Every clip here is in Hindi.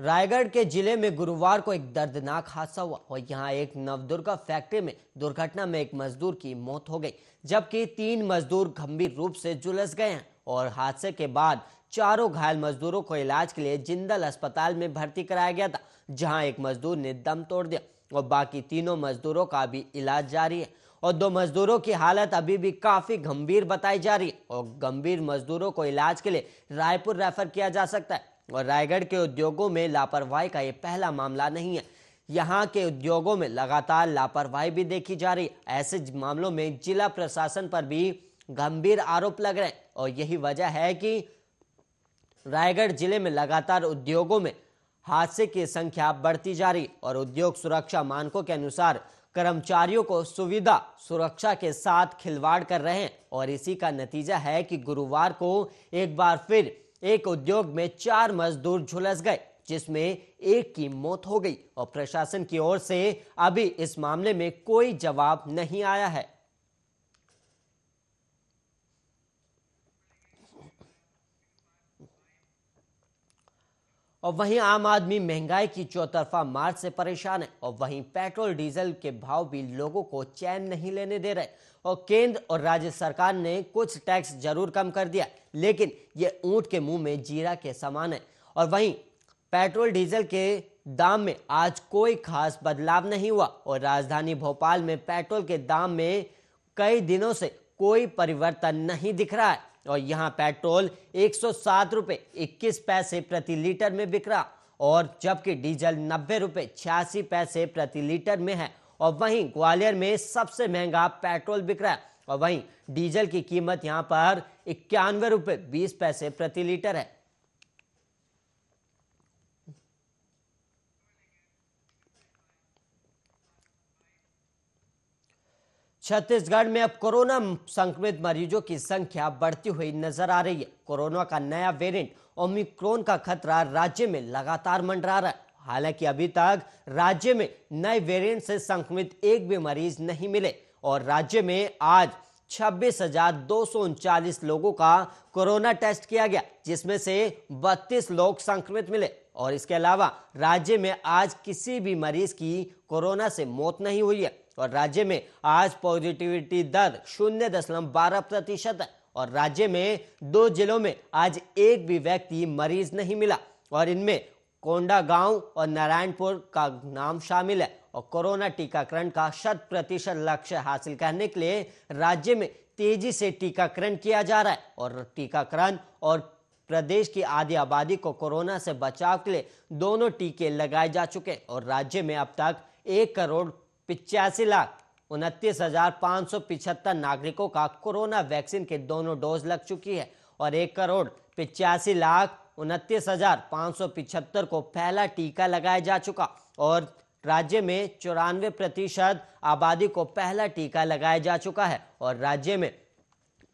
रायगढ़ के जिले में गुरुवार को एक दर्दनाक हादसा हुआ और यहां एक नवदुर्गा फैक्ट्री में दुर्घटना में एक मजदूर की मौत हो गई जबकि तीन मजदूर गंभीर रूप से झुलस गए हैं और हादसे के बाद चारों घायल मजदूरों को इलाज के लिए जिंदल अस्पताल में भर्ती कराया गया था जहां एक मजदूर ने दम तोड़ दिया और बाकी तीनों मजदूरों का भी इलाज जारी है और दो मजदूरों की हालत अभी भी काफी गंभीर बताई जा रही है और गंभीर मजदूरों को इलाज के लिए रायपुर रेफर किया जा सकता है और रायगढ़ के उद्योगों में लापरवाही का ये पहला मामला नहीं है यहाँ के उद्योगों में लगातार लापरवाही भी देखी जा रही है ऐसे मामलों में जिला प्रशासन पर भी गंभीर आरोप लग रहे हैं और यही वजह है कि रायगढ़ जिले में लगातार उद्योगों में हादसे की संख्या बढ़ती जा रही और उद्योग सुरक्षा मानकों के अनुसार कर्मचारियों को सुविधा सुरक्षा के साथ खिलवाड़ कर रहे हैं और इसी का नतीजा है कि गुरुवार को एक बार फिर एक उद्योग में चार मजदूर झुलस गए जिसमें एक की मौत हो गई और प्रशासन की ओर से अभी इस मामले में कोई जवाब नहीं आया है और वहीं आम आदमी महंगाई की चौतरफा मार से परेशान है और वहीं पेट्रोल डीजल के भाव भी लोगों को चैन नहीं लेने दे रहे और केंद्र और राज्य सरकार ने कुछ टैक्स जरूर कम कर दिया लेकिन ये ऊंट के मुंह में जीरा के समान है और वहीं पेट्रोल डीजल के दाम में आज कोई खास बदलाव नहीं हुआ और राजधानी भोपाल में पेट्रोल के दाम में कई दिनों से कोई परिवर्तन नहीं दिख रहा है और यहाँ पेट्रोल एक सौ सात इक्कीस पैसे प्रति लीटर में बिक रहा और जबकि डीजल नब्बे रुपए छियासी पैसे प्रति लीटर में है और वहीं ग्वालियर में सबसे महंगा पेट्रोल बिक रहा है और वहीं डीजल की कीमत यहाँ पर इक्यानवे रुपए बीस पैसे प्रति लीटर है छत्तीसगढ़ में अब कोरोना संक्रमित मरीजों की संख्या बढ़ती हुई नजर आ रही है कोरोना का नया वेरिएंट ओमिक्रोन का खतरा राज्य में लगातार मंडरा रहा है हालांकि अभी तक राज्य में नए वेरिएंट से संक्रमित एक भी मरीज नहीं मिले और राज्य में आज छब्बीस लोगों का कोरोना टेस्ट किया गया जिसमें से 32 लोग संक्रमित मिले और इसके अलावा राज्य में आज किसी भी मरीज की कोरोना से मौत नहीं हुई है और राज्य में आज पॉजिटिविटी दर शून्य दशमलव बारह प्रतिशत है और राज्य में दो जिलों में आज एक भी व्यक्ति मरीज नहीं मिला और इनमें कोंडा गांव और नारायणपुर का नाम शामिल है और कोरोना टीकाकरण का शत प्रतिशत लक्ष्य हासिल करने के लिए राज्य में तेजी से टीकाकरण किया जा रहा है और टीकाकरण और प्रदेश की आधी आबादी को कोरोना से बचाव के लिए दोनों टीके लगाए जा चुके और राज्य में अब तक एक करोड़ पिचासी लाख उनतीस हजार पाँच सौ पिछहत्तर नागरिकों का कोरोना वैक्सीन के दोनों डोज लग चुकी है और एक करोड़ पिचासी लाख उनतीस हजार पाँच सौ पिछहत्तर को पहला टीका लगाया जा चुका और राज्य में चौरानवे प्रतिशत आबादी को पहला टीका लगाया जा चुका है और राज्य में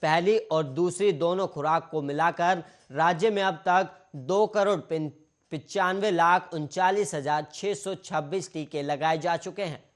पहली और दूसरी दोनों खुराक को मिलाकर राज्य में अब तक दो करोड़ पिचानवे लाख उनचालीस हजार छः सौ छब्बीस टीके लगाए जा चुके हैं